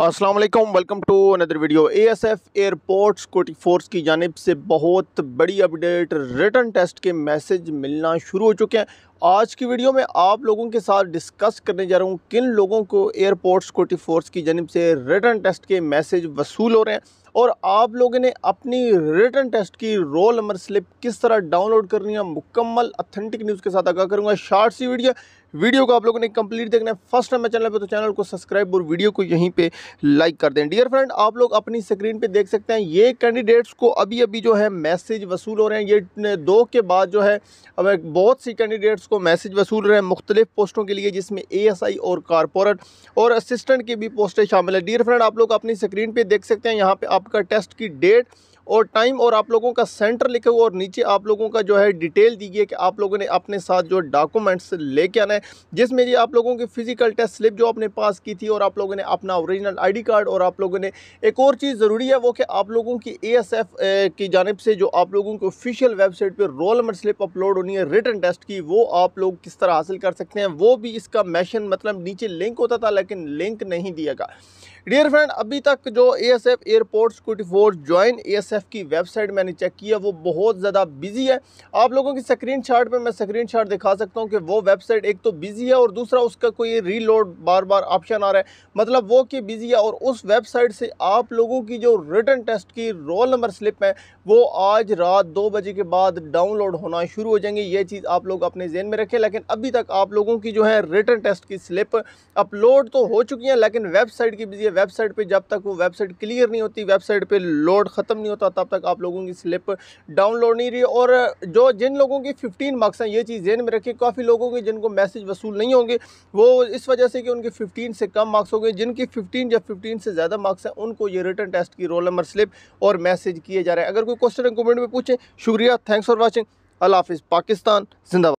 Aslam welcome to another video S F airports कोटी force की जानब से बहुत बड़ी अपडेट रिटर्न टेस्ट के मैसेज मिलना शुरू हो चुके हैं आज की वीडियो में आप लोगों के साथ डिस्कस करने जा रहा हूँ किन लोगों को एयरपोर्ट्स कोटी फोर्स की जानब से रिटर्न टेस्ट के मैसेज वसूल हो रहे हैं और आप लोगों ने अपनी रिटर्न टेस्ट की रोल नंबर स्लिप किस तरह डाउनलोड करनी है मुकम्मल अथेंटिक न्यूज़ के साथ आगा करूँगा शार्ट सी वीडियो वीडियो को आप लोगों ने कंप्लीट देखना है फर्स्ट टाइम मैं चैनल पर तो चैनल को सब्सक्राइब और वीडियो को यहीं पर लाइक कर दें डियर फ्रेंड आप लोग अपनी स्क्रीन पे देख सकते हैं ये कैंडिडेट्स को अभी अभी जो है मैसेज वसूल हो रहे हैं ये दो के बाद जो है अब बहुत सी कैंडिडेट्स को मैसेज वसूल रहे हैं मुख्तलिफ पोस्टों के लिए जिसमें ए और कारपोरेट और असिस्टेंट की भी पोस्टें शामिल है डियर फ्रेंड आप लोग अपनी स्क्रीन पर देख सकते हैं यहाँ पर आपका टेस्ट की डेट और टाइम और आप लोगों का सेंटर लिखे हुआ और नीचे आप लोगों का जो है डिटेल दी गई कि आप लोगों ने अपने साथ जो डॉक्यूमेंट्स लेके आना है जिसमें ये आप लोगों की फ़िज़िकल टेस्ट स्लिप जो आपने पास की थी और आप लोगों ने अपना ओरिजिनल आईडी कार्ड और आप लोगों ने एक और चीज़ ज़रूरी है वो कि आप लोगों की ए की जानब से जो आप लोगों की ऑफिशियल वेबसाइट पर रोल नंबर स्लिप अपलोड होनी है रिटर्न टेस्ट की वो आप लोग किस तरह हासिल कर सकते हैं वो भी इसका मैशन मतलब नीचे लिंक होता था लेकिन लिंक नहीं दिया गया डियर फ्रेंड अभी तक जो A S F airport security force join A S F की वेबसाइट मैंने चेक की है वो बहुत ज़्यादा बिजी है आप लोगों की स्क्रीन शॉट पर मैं स्क्रीन शॉट दिखा सकता हूँ कि वो वेबसाइट एक तो बिजी है और दूसरा उसका कोई रीलोड बार बार ऑप्शन आ रहा है मतलब वो कि बिजी है और उस वेबसाइट से आप लोगों की जो रिटर्न टेस्ट की रोल नंबर स्लिप है वो आज रात दो बजे के बाद डाउनलोड होना शुरू हो जाएंगे ये चीज़ आप लोग अपने जेन में रखें लेकिन अभी तक आप लोगों की जो है रिटर्न टेस्ट की स्लिप अपलोड तो हो चुकी हैं लेकिन वेबसाइट की बिजी है वेबसाइट पे जब तक वो वेबसाइट क्लियर नहीं होती वेबसाइट पे लोड ख़त्म नहीं होता तब तक आप लोगों की स्लिप डाउनलोड नहीं रही और जो जिन लोगों की फ़िफ्टीन मार्क्स हैं ये चीज़ जेन में रखी काफ़ी लोगों के जिनको मैसेज वसूल नहीं होंगे वो इस वजह से कि उनके फ़िफ्टीन से कम मार्क्स होंगे जिनकी फ़िफ्टीन या फिफ्टीन से ज़्यादा मार्क्स हैं उनको ये रिटर्न टेस्ट की रोल नंबर स्लिप और मैसेज किए जा रहे हैं अगर कोई क्वेश्चन कमेंट में पूछें शुक्रिया थैंक्स फॉर वॉचिंग अल्लाह हाफिज़ पाकिस्तान जिंदाबाद